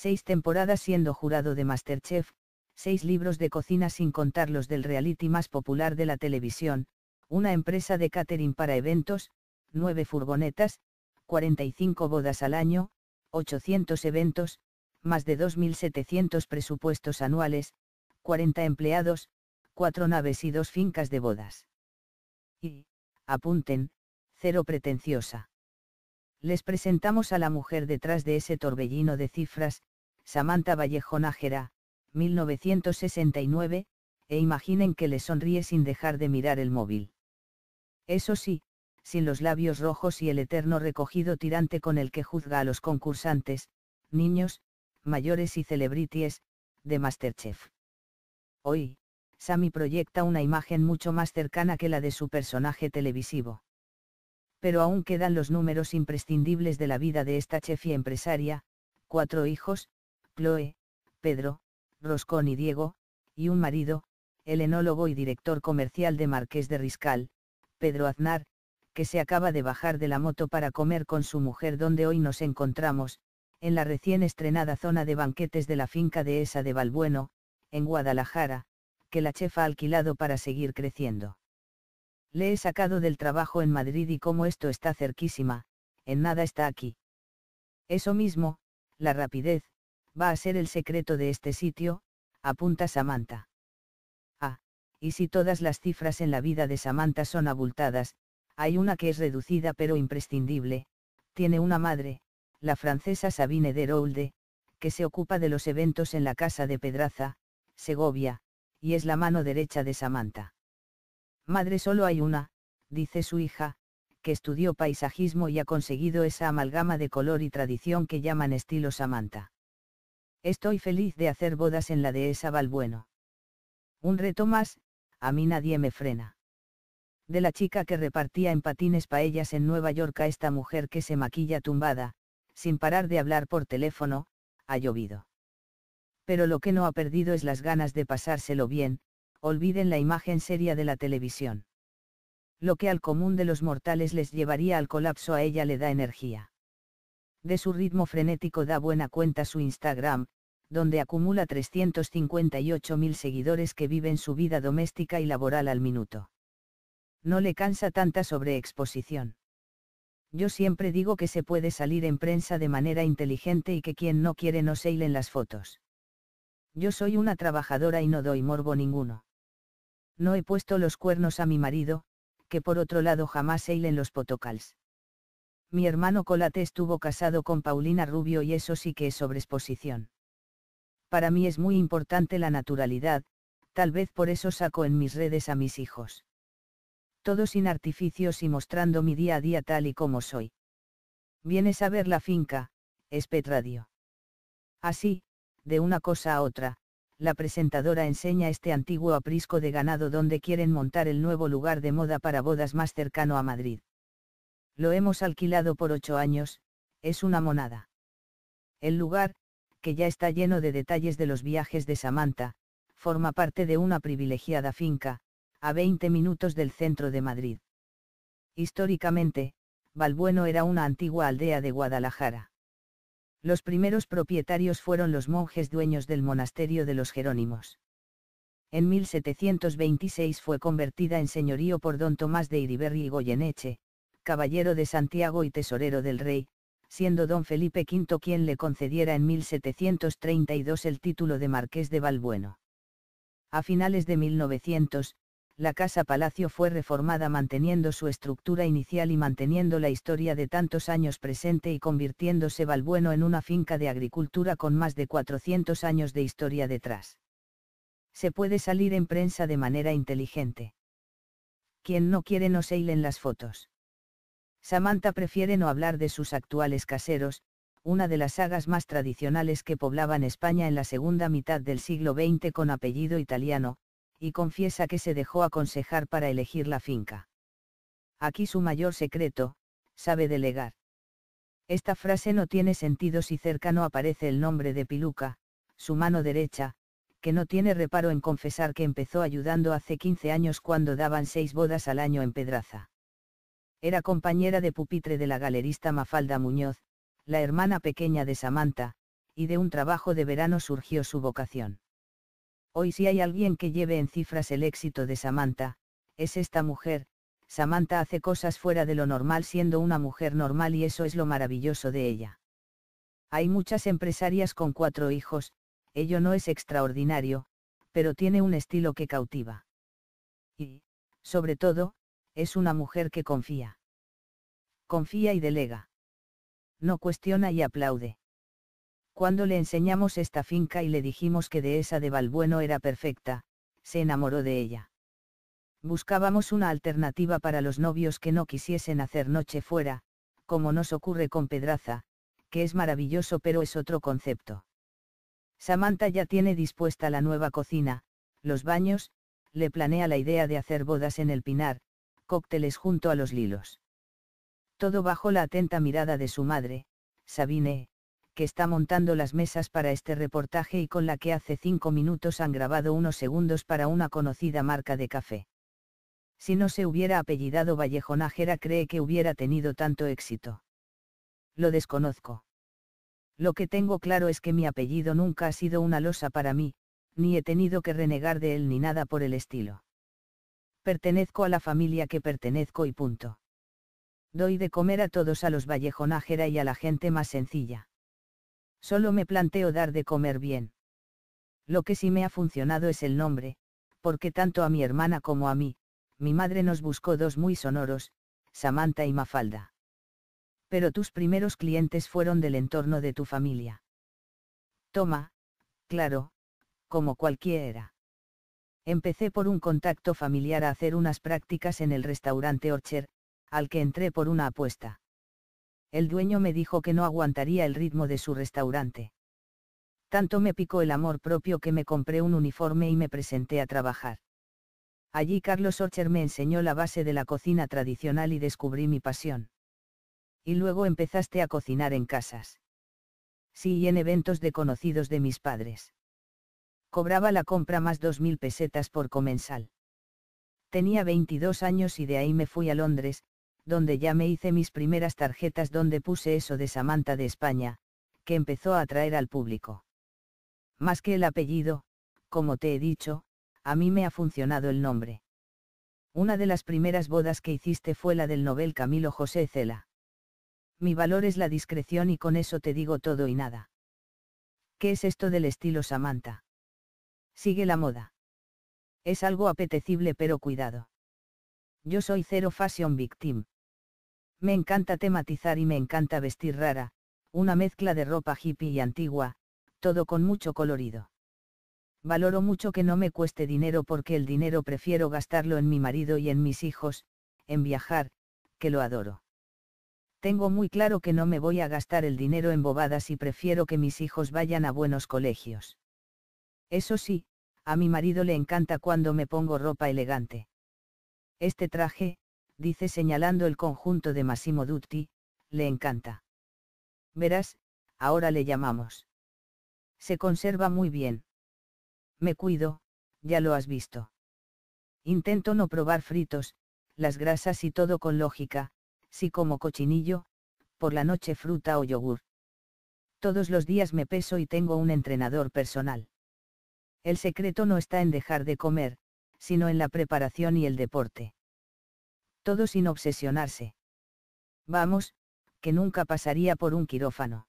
seis temporadas siendo jurado de Masterchef, seis libros de cocina sin contar los del reality más popular de la televisión, una empresa de catering para eventos, nueve furgonetas, 45 bodas al año, 800 eventos, más de 2.700 presupuestos anuales, 40 empleados, cuatro naves y dos fincas de bodas. Y, apunten, cero pretenciosa. Les presentamos a la mujer detrás de ese torbellino de cifras, Samantha Vallejo Nájera, 1969, e imaginen que le sonríe sin dejar de mirar el móvil. Eso sí, sin los labios rojos y el eterno recogido tirante con el que juzga a los concursantes, niños, mayores y celebrities, de Masterchef. Hoy, Sami proyecta una imagen mucho más cercana que la de su personaje televisivo. Pero aún quedan los números imprescindibles de la vida de esta chef y empresaria, cuatro hijos, Chloe, Pedro, Roscón y Diego, y un marido, el enólogo y director comercial de Marqués de Riscal, Pedro Aznar, que se acaba de bajar de la moto para comer con su mujer donde hoy nos encontramos, en la recién estrenada zona de banquetes de la finca de Esa de Balbueno, en Guadalajara, que la chef ha alquilado para seguir creciendo. Le he sacado del trabajo en Madrid y como esto está cerquísima, en nada está aquí. Eso mismo, la rapidez, va a ser el secreto de este sitio, apunta Samantha. Ah, y si todas las cifras en la vida de Samantha son abultadas, hay una que es reducida pero imprescindible, tiene una madre, la francesa Sabine de que se ocupa de los eventos en la casa de Pedraza, Segovia, y es la mano derecha de Samantha. Madre solo hay una, dice su hija, que estudió paisajismo y ha conseguido esa amalgama de color y tradición que llaman estilo Samantha. Estoy feliz de hacer bodas en la de Esa Valbueno. Un reto más, a mí nadie me frena. De la chica que repartía en patines paellas en Nueva York a esta mujer que se maquilla tumbada, sin parar de hablar por teléfono, ha llovido. Pero lo que no ha perdido es las ganas de pasárselo bien, olviden la imagen seria de la televisión. Lo que al común de los mortales les llevaría al colapso a ella le da energía. De su ritmo frenético da buena cuenta su Instagram, donde acumula 358.000 seguidores que viven su vida doméstica y laboral al minuto. No le cansa tanta sobreexposición. Yo siempre digo que se puede salir en prensa de manera inteligente y que quien no quiere no se hilen las fotos. Yo soy una trabajadora y no doy morbo ninguno. No he puesto los cuernos a mi marido, que por otro lado jamás se los potocals. Mi hermano Colate estuvo casado con Paulina Rubio y eso sí que es sobreexposición para mí es muy importante la naturalidad, tal vez por eso saco en mis redes a mis hijos. Todo sin artificios y mostrando mi día a día tal y como soy. Vienes a ver la finca, Espetradio. Así, de una cosa a otra, la presentadora enseña este antiguo aprisco de ganado donde quieren montar el nuevo lugar de moda para bodas más cercano a Madrid. Lo hemos alquilado por ocho años, es una monada. El lugar, que ya está lleno de detalles de los viajes de Samantha, forma parte de una privilegiada finca, a 20 minutos del centro de Madrid. Históricamente, Valbueno era una antigua aldea de Guadalajara. Los primeros propietarios fueron los monjes dueños del monasterio de los Jerónimos. En 1726 fue convertida en señorío por don Tomás de Iriberri y Goyeneche, caballero de Santiago y tesorero del rey, siendo don Felipe V quien le concediera en 1732 el título de marqués de Valbueno. A finales de 1900, la Casa Palacio fue reformada manteniendo su estructura inicial y manteniendo la historia de tantos años presente y convirtiéndose Valbueno en una finca de agricultura con más de 400 años de historia detrás. Se puede salir en prensa de manera inteligente. Quien no quiere no se en las fotos. Samantha prefiere no hablar de sus actuales caseros, una de las sagas más tradicionales que poblaban España en la segunda mitad del siglo XX con apellido italiano, y confiesa que se dejó aconsejar para elegir la finca. Aquí su mayor secreto, sabe delegar. Esta frase no tiene sentido si cerca no aparece el nombre de Piluca, su mano derecha, que no tiene reparo en confesar que empezó ayudando hace 15 años cuando daban seis bodas al año en Pedraza. Era compañera de pupitre de la galerista Mafalda Muñoz, la hermana pequeña de Samantha, y de un trabajo de verano surgió su vocación. Hoy si hay alguien que lleve en cifras el éxito de Samantha, es esta mujer, Samantha hace cosas fuera de lo normal siendo una mujer normal y eso es lo maravilloso de ella. Hay muchas empresarias con cuatro hijos, ello no es extraordinario, pero tiene un estilo que cautiva. Y, sobre todo, es una mujer que confía. Confía y delega. No cuestiona y aplaude. Cuando le enseñamos esta finca y le dijimos que de esa de Valbueno era perfecta, se enamoró de ella. Buscábamos una alternativa para los novios que no quisiesen hacer noche fuera, como nos ocurre con Pedraza, que es maravilloso pero es otro concepto. Samantha ya tiene dispuesta la nueva cocina, los baños, le planea la idea de hacer bodas en el Pinar, cócteles junto a los lilos. Todo bajo la atenta mirada de su madre, Sabine, que está montando las mesas para este reportaje y con la que hace cinco minutos han grabado unos segundos para una conocida marca de café. Si no se hubiera apellidado Vallejonajera cree que hubiera tenido tanto éxito. Lo desconozco. Lo que tengo claro es que mi apellido nunca ha sido una losa para mí, ni he tenido que renegar de él ni nada por el estilo. Pertenezco a la familia que pertenezco y punto. Doy de comer a todos a los Vallejonajera y a la gente más sencilla. Solo me planteo dar de comer bien. Lo que sí me ha funcionado es el nombre, porque tanto a mi hermana como a mí, mi madre nos buscó dos muy sonoros, Samantha y Mafalda. Pero tus primeros clientes fueron del entorno de tu familia. Toma, claro, como cualquiera. Empecé por un contacto familiar a hacer unas prácticas en el restaurante Orcher, al que entré por una apuesta. El dueño me dijo que no aguantaría el ritmo de su restaurante. Tanto me picó el amor propio que me compré un uniforme y me presenté a trabajar. Allí Carlos Orcher me enseñó la base de la cocina tradicional y descubrí mi pasión. Y luego empezaste a cocinar en casas. Sí, y en eventos de conocidos de mis padres cobraba la compra más 2.000 pesetas por comensal. Tenía 22 años y de ahí me fui a Londres, donde ya me hice mis primeras tarjetas donde puse eso de Samantha de España, que empezó a atraer al público. Más que el apellido, como te he dicho, a mí me ha funcionado el nombre. Una de las primeras bodas que hiciste fue la del novel Camilo José Cela. Mi valor es la discreción y con eso te digo todo y nada. ¿Qué es esto del estilo Samantha? Sigue la moda. Es algo apetecible pero cuidado. Yo soy cero fashion victim. Me encanta tematizar y me encanta vestir rara, una mezcla de ropa hippie y antigua, todo con mucho colorido. Valoro mucho que no me cueste dinero porque el dinero prefiero gastarlo en mi marido y en mis hijos, en viajar, que lo adoro. Tengo muy claro que no me voy a gastar el dinero en bobadas y prefiero que mis hijos vayan a buenos colegios. Eso sí, a mi marido le encanta cuando me pongo ropa elegante. Este traje, dice señalando el conjunto de Massimo Dutti, le encanta. Verás, ahora le llamamos. Se conserva muy bien. Me cuido, ya lo has visto. Intento no probar fritos, las grasas y todo con lógica, si como cochinillo, por la noche fruta o yogur. Todos los días me peso y tengo un entrenador personal. El secreto no está en dejar de comer, sino en la preparación y el deporte. Todo sin obsesionarse. Vamos, que nunca pasaría por un quirófano.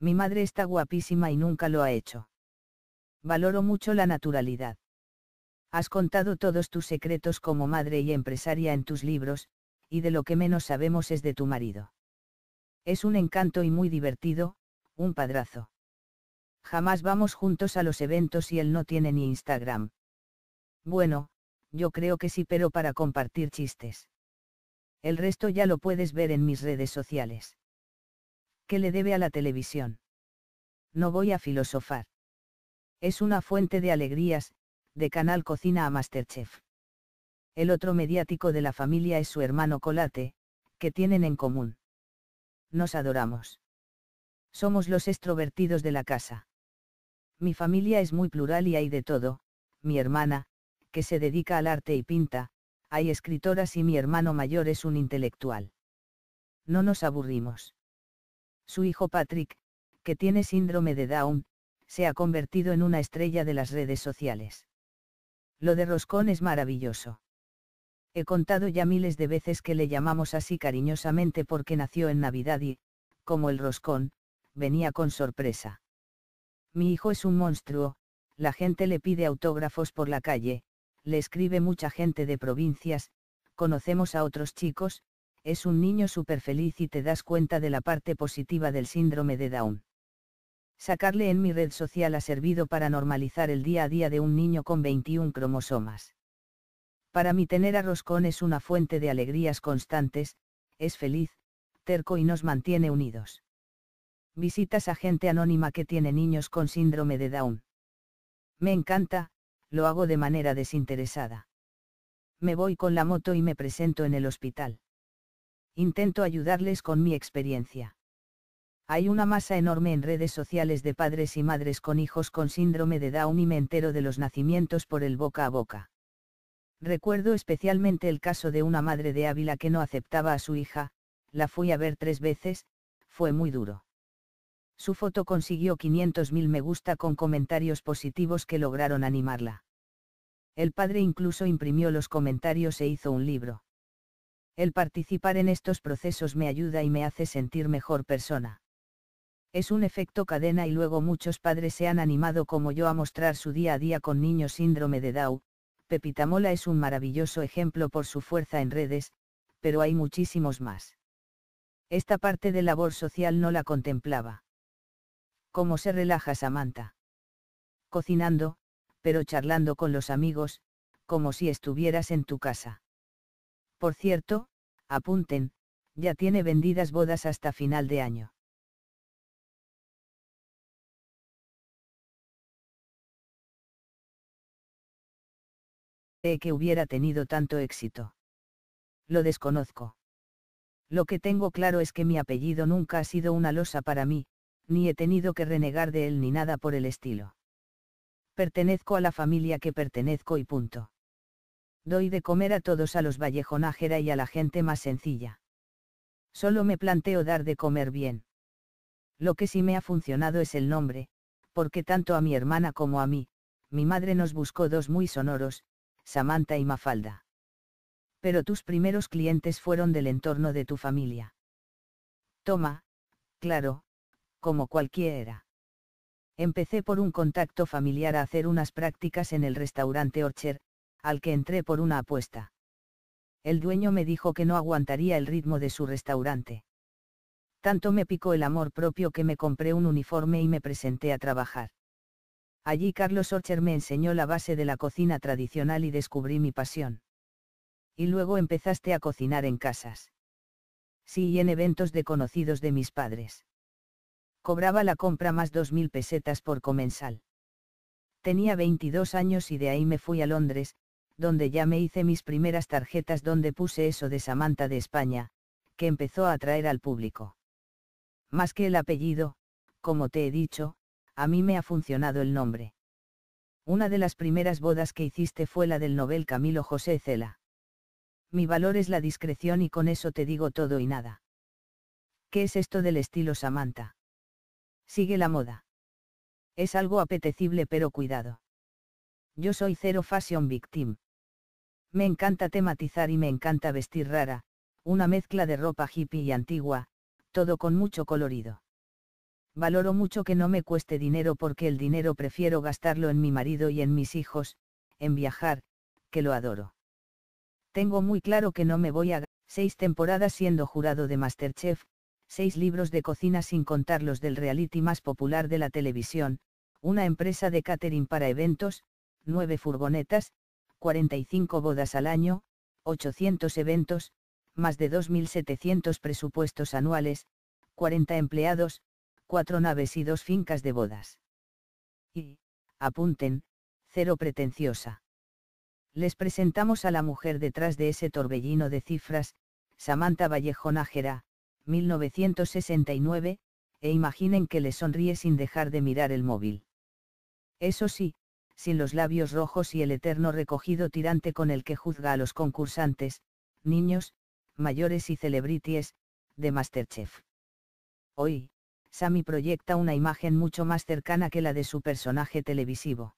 Mi madre está guapísima y nunca lo ha hecho. Valoro mucho la naturalidad. Has contado todos tus secretos como madre y empresaria en tus libros, y de lo que menos sabemos es de tu marido. Es un encanto y muy divertido, un padrazo. Jamás vamos juntos a los eventos y él no tiene ni Instagram. Bueno, yo creo que sí, pero para compartir chistes. El resto ya lo puedes ver en mis redes sociales. ¿Qué le debe a la televisión? No voy a filosofar. Es una fuente de alegrías, de Canal Cocina a Masterchef. El otro mediático de la familia es su hermano Colate, que tienen en común. Nos adoramos. Somos los extrovertidos de la casa. Mi familia es muy plural y hay de todo, mi hermana, que se dedica al arte y pinta, hay escritoras y mi hermano mayor es un intelectual. No nos aburrimos. Su hijo Patrick, que tiene síndrome de Down, se ha convertido en una estrella de las redes sociales. Lo de Roscón es maravilloso. He contado ya miles de veces que le llamamos así cariñosamente porque nació en Navidad y, como el Roscón, venía con sorpresa. Mi hijo es un monstruo, la gente le pide autógrafos por la calle, le escribe mucha gente de provincias, conocemos a otros chicos, es un niño súper feliz y te das cuenta de la parte positiva del síndrome de Down. Sacarle en mi red social ha servido para normalizar el día a día de un niño con 21 cromosomas. Para mí tener a Roscón es una fuente de alegrías constantes, es feliz, terco y nos mantiene unidos. Visitas a gente anónima que tiene niños con síndrome de Down. Me encanta, lo hago de manera desinteresada. Me voy con la moto y me presento en el hospital. Intento ayudarles con mi experiencia. Hay una masa enorme en redes sociales de padres y madres con hijos con síndrome de Down y me entero de los nacimientos por el boca a boca. Recuerdo especialmente el caso de una madre de Ávila que no aceptaba a su hija, la fui a ver tres veces, fue muy duro. Su foto consiguió 500.000 me gusta con comentarios positivos que lograron animarla. El padre incluso imprimió los comentarios e hizo un libro. El participar en estos procesos me ayuda y me hace sentir mejor persona. Es un efecto cadena y luego muchos padres se han animado como yo a mostrar su día a día con niños síndrome de Dow, Pepita Mola es un maravilloso ejemplo por su fuerza en redes, pero hay muchísimos más. Esta parte de labor social no la contemplaba. ¿Cómo se relaja Samantha? Cocinando, pero charlando con los amigos, como si estuvieras en tu casa. Por cierto, apunten, ya tiene vendidas bodas hasta final de año. que hubiera tenido tanto éxito. Lo desconozco. Lo que tengo claro es que mi apellido nunca ha sido una losa para mí, ni he tenido que renegar de él ni nada por el estilo. Pertenezco a la familia que pertenezco y punto. Doy de comer a todos a los Vallejonajera y a la gente más sencilla. Solo me planteo dar de comer bien. Lo que sí me ha funcionado es el nombre, porque tanto a mi hermana como a mí, mi madre nos buscó dos muy sonoros, Samantha y Mafalda. Pero tus primeros clientes fueron del entorno de tu familia. Toma, claro, como cualquiera. Empecé por un contacto familiar a hacer unas prácticas en el restaurante Orcher, al que entré por una apuesta. El dueño me dijo que no aguantaría el ritmo de su restaurante. Tanto me picó el amor propio que me compré un uniforme y me presenté a trabajar. Allí Carlos Orcher me enseñó la base de la cocina tradicional y descubrí mi pasión. Y luego empezaste a cocinar en casas. Sí, y en eventos de conocidos de mis padres cobraba la compra más 2.000 pesetas por comensal. Tenía 22 años y de ahí me fui a Londres, donde ya me hice mis primeras tarjetas donde puse eso de Samantha de España, que empezó a atraer al público. Más que el apellido, como te he dicho, a mí me ha funcionado el nombre. Una de las primeras bodas que hiciste fue la del novel Camilo José Cela. Mi valor es la discreción y con eso te digo todo y nada. ¿Qué es esto del estilo Samantha? Sigue la moda. Es algo apetecible pero cuidado. Yo soy cero fashion victim. Me encanta tematizar y me encanta vestir rara, una mezcla de ropa hippie y antigua, todo con mucho colorido. Valoro mucho que no me cueste dinero porque el dinero prefiero gastarlo en mi marido y en mis hijos, en viajar, que lo adoro. Tengo muy claro que no me voy a... Seis temporadas siendo jurado de Masterchef, seis libros de cocina sin contar los del reality más popular de la televisión, una empresa de catering para eventos, nueve furgonetas, 45 bodas al año, 800 eventos, más de 2.700 presupuestos anuales, 40 empleados, cuatro naves y dos fincas de bodas. Y, apunten, cero pretenciosa. Les presentamos a la mujer detrás de ese torbellino de cifras, Samantha Vallejo 1969, e imaginen que le sonríe sin dejar de mirar el móvil. Eso sí, sin los labios rojos y el eterno recogido tirante con el que juzga a los concursantes, niños, mayores y celebrities, de Masterchef. Hoy, Sammy proyecta una imagen mucho más cercana que la de su personaje televisivo.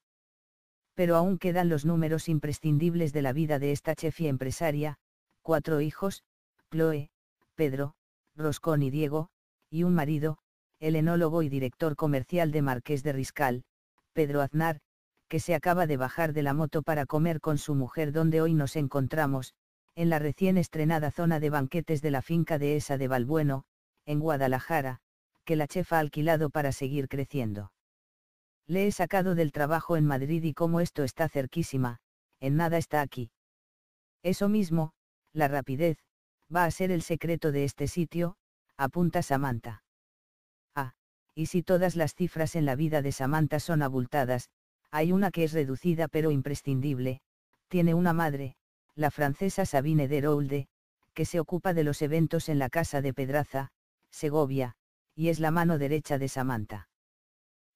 Pero aún quedan los números imprescindibles de la vida de esta chef y empresaria, cuatro hijos, Chloe, Pedro, Roscón y Diego, y un marido, el enólogo y director comercial de Marqués de Riscal, Pedro Aznar, que se acaba de bajar de la moto para comer con su mujer donde hoy nos encontramos, en la recién estrenada zona de banquetes de la finca de Esa de Valbueno, en Guadalajara, que la chef ha alquilado para seguir creciendo. Le he sacado del trabajo en Madrid y como esto está cerquísima, en nada está aquí. Eso mismo, la rapidez, Va a ser el secreto de este sitio, apunta Samantha. Ah, y si todas las cifras en la vida de Samantha son abultadas, hay una que es reducida pero imprescindible, tiene una madre, la francesa Sabine de que se ocupa de los eventos en la casa de Pedraza, Segovia, y es la mano derecha de Samantha.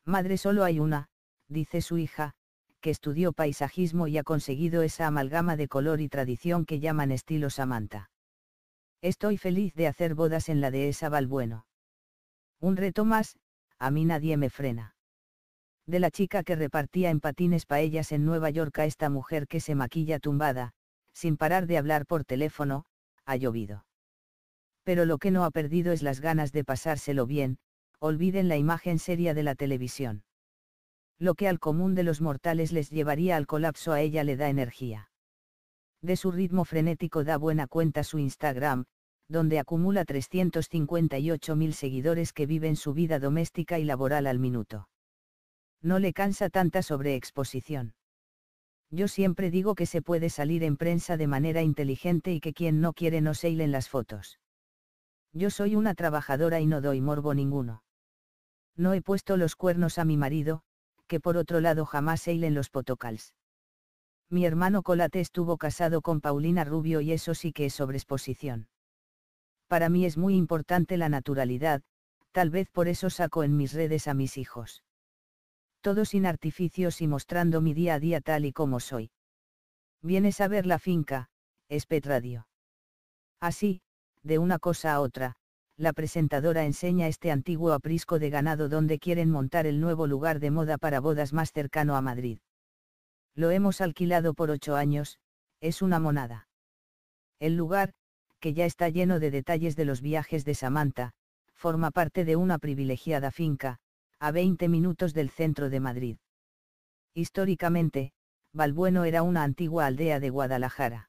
Madre solo hay una, dice su hija, que estudió paisajismo y ha conseguido esa amalgama de color y tradición que llaman estilo Samantha. Estoy feliz de hacer bodas en la de dehesa Valbueno. Un reto más, a mí nadie me frena. De la chica que repartía en patines paellas en Nueva York a esta mujer que se maquilla tumbada, sin parar de hablar por teléfono, ha llovido. Pero lo que no ha perdido es las ganas de pasárselo bien, olviden la imagen seria de la televisión. Lo que al común de los mortales les llevaría al colapso a ella le da energía. De su ritmo frenético da buena cuenta su Instagram, donde acumula 358.000 seguidores que viven su vida doméstica y laboral al minuto. No le cansa tanta sobreexposición. Yo siempre digo que se puede salir en prensa de manera inteligente y que quien no quiere no se ilen las fotos. Yo soy una trabajadora y no doy morbo ninguno. No he puesto los cuernos a mi marido, que por otro lado jamás se en los potocals. Mi hermano Colate estuvo casado con Paulina Rubio y eso sí que es sobreexposición. Para mí es muy importante la naturalidad, tal vez por eso saco en mis redes a mis hijos. Todo sin artificios y mostrando mi día a día tal y como soy. Vienes a ver la finca, es Petradio. Así, de una cosa a otra, la presentadora enseña este antiguo aprisco de ganado donde quieren montar el nuevo lugar de moda para bodas más cercano a Madrid. Lo hemos alquilado por ocho años, es una monada. El lugar, que ya está lleno de detalles de los viajes de Samantha, forma parte de una privilegiada finca, a 20 minutos del centro de Madrid. Históricamente, Balbueno era una antigua aldea de Guadalajara.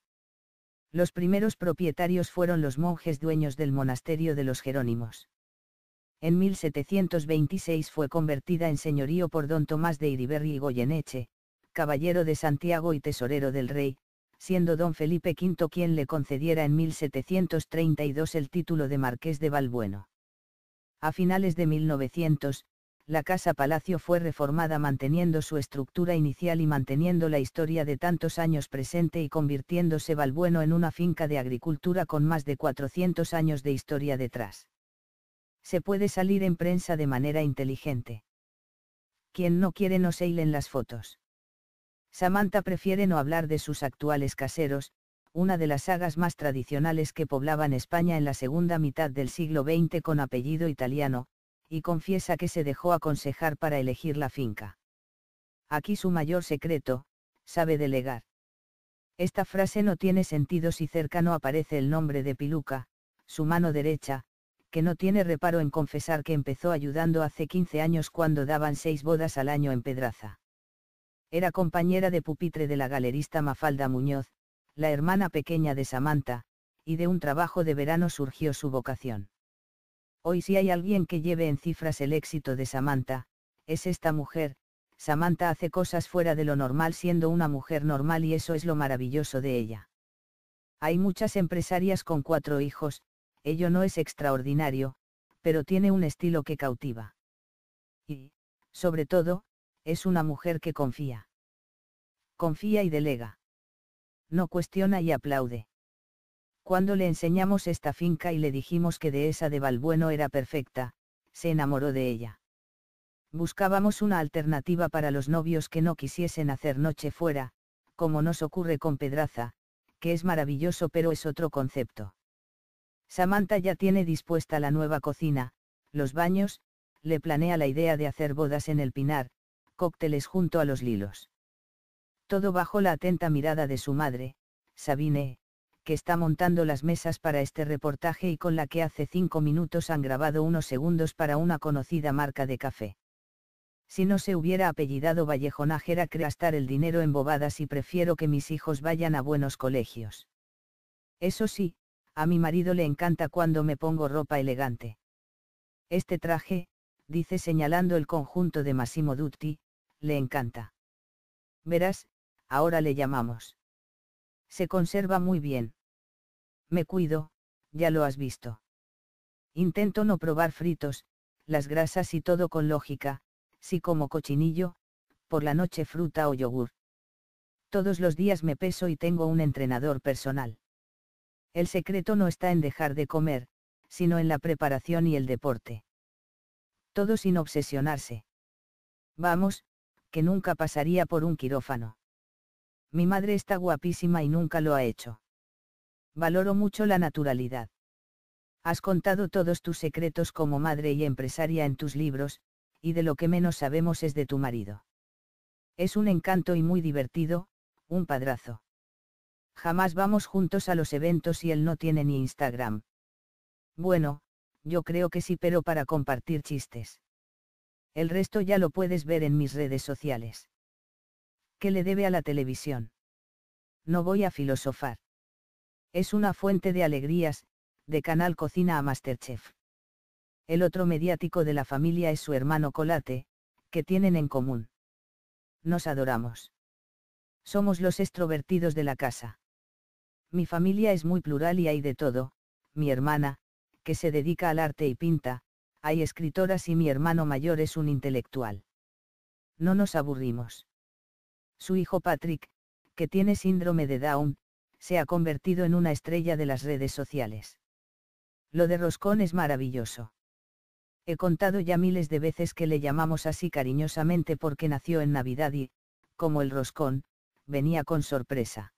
Los primeros propietarios fueron los monjes dueños del monasterio de los Jerónimos. En 1726 fue convertida en señorío por don Tomás de Iriberri y Goyeneche, caballero de Santiago y tesorero del rey, siendo don Felipe V quien le concediera en 1732 el título de marqués de Valbueno. A finales de 1900, la Casa Palacio fue reformada manteniendo su estructura inicial y manteniendo la historia de tantos años presente y convirtiéndose Valbueno en una finca de agricultura con más de 400 años de historia detrás. Se puede salir en prensa de manera inteligente. Quien no quiere no se hilen las fotos. Samantha prefiere no hablar de sus actuales caseros, una de las sagas más tradicionales que poblaban España en la segunda mitad del siglo XX con apellido italiano, y confiesa que se dejó aconsejar para elegir la finca. Aquí su mayor secreto, sabe delegar. Esta frase no tiene sentido si cerca no aparece el nombre de Piluca, su mano derecha, que no tiene reparo en confesar que empezó ayudando hace 15 años cuando daban seis bodas al año en Pedraza. Era compañera de pupitre de la galerista Mafalda Muñoz, la hermana pequeña de Samantha, y de un trabajo de verano surgió su vocación. Hoy si hay alguien que lleve en cifras el éxito de Samantha, es esta mujer, Samantha hace cosas fuera de lo normal siendo una mujer normal y eso es lo maravilloso de ella. Hay muchas empresarias con cuatro hijos, ello no es extraordinario, pero tiene un estilo que cautiva. Y, sobre todo, es una mujer que confía. Confía y delega. No cuestiona y aplaude. Cuando le enseñamos esta finca y le dijimos que de esa de Valbueno era perfecta, se enamoró de ella. Buscábamos una alternativa para los novios que no quisiesen hacer noche fuera, como nos ocurre con Pedraza, que es maravilloso pero es otro concepto. Samantha ya tiene dispuesta la nueva cocina, los baños, le planea la idea de hacer bodas en el Pinar, cócteles junto a los lilos. Todo bajo la atenta mirada de su madre, Sabine, que está montando las mesas para este reportaje y con la que hace cinco minutos han grabado unos segundos para una conocida marca de café. Si no se hubiera apellidado Vallejonajera crea estar el dinero en bobadas y prefiero que mis hijos vayan a buenos colegios. Eso sí, a mi marido le encanta cuando me pongo ropa elegante. Este traje, dice señalando el conjunto de Massimo Dutti, le encanta. Verás, ahora le llamamos. Se conserva muy bien. Me cuido, ya lo has visto. Intento no probar fritos, las grasas y todo con lógica, si como cochinillo, por la noche fruta o yogur. Todos los días me peso y tengo un entrenador personal. El secreto no está en dejar de comer, sino en la preparación y el deporte. Todo sin obsesionarse. Vamos, que nunca pasaría por un quirófano. Mi madre está guapísima y nunca lo ha hecho. Valoro mucho la naturalidad. Has contado todos tus secretos como madre y empresaria en tus libros, y de lo que menos sabemos es de tu marido. Es un encanto y muy divertido, un padrazo. Jamás vamos juntos a los eventos y él no tiene ni Instagram. Bueno, yo creo que sí, pero para compartir chistes. El resto ya lo puedes ver en mis redes sociales. ¿Qué le debe a la televisión? No voy a filosofar. Es una fuente de alegrías, de Canal Cocina a Masterchef. El otro mediático de la familia es su hermano Colate, que tienen en común. Nos adoramos. Somos los extrovertidos de la casa. Mi familia es muy plural y hay de todo, mi hermana, que se dedica al arte y pinta, hay escritoras y mi hermano mayor es un intelectual. No nos aburrimos. Su hijo Patrick, que tiene síndrome de Down, se ha convertido en una estrella de las redes sociales. Lo de Roscón es maravilloso. He contado ya miles de veces que le llamamos así cariñosamente porque nació en Navidad y, como el Roscón, venía con sorpresa.